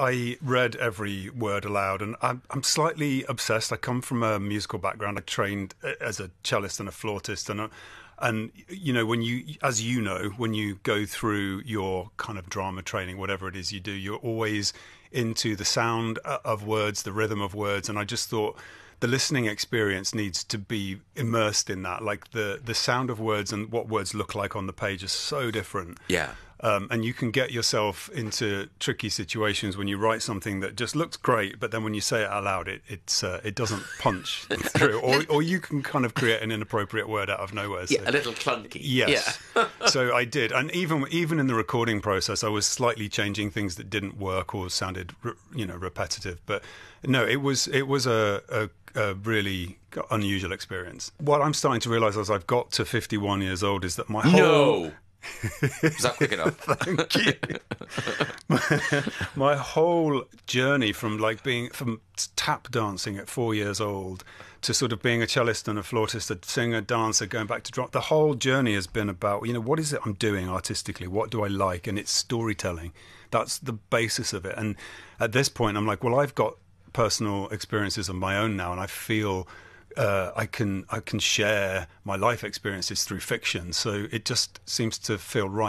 I read every word aloud, and I'm, I'm slightly obsessed. I come from a musical background. I trained uh, as a cellist and a flautist, and a, uh, and you know when you, as you know, when you go through your kind of drama training, whatever it is you do, you're always into the sound uh, of words, the rhythm of words, and I just thought the listening experience needs to be immersed in that. Like the the sound of words and what words look like on the page is so different. Yeah. Um, and you can get yourself into tricky situations when you write something that just looks great, but then when you say it out loud, it it's, uh, it doesn't punch through, or, or you can kind of create an inappropriate word out of nowhere. So. Yeah, a little clunky. Yes. Yeah. so I did, and even even in the recording process, I was slightly changing things that didn't work or sounded you know repetitive. But no, it was it was a, a a really unusual experience. What I'm starting to realize as I've got to 51 years old is that my whole no. Is that quick enough? Thank you. my, my, whole journey from like being from tap dancing at four years old to sort of being a cellist and a flautist, a singer, dancer, going back to drop The whole journey has been about you know what is it I'm doing artistically? What do I like? And it's storytelling. That's the basis of it. And at this point, I'm like, well, I've got personal experiences of my own now, and I feel uh, I can I can share my life experiences through fiction. So it just seems to feel right.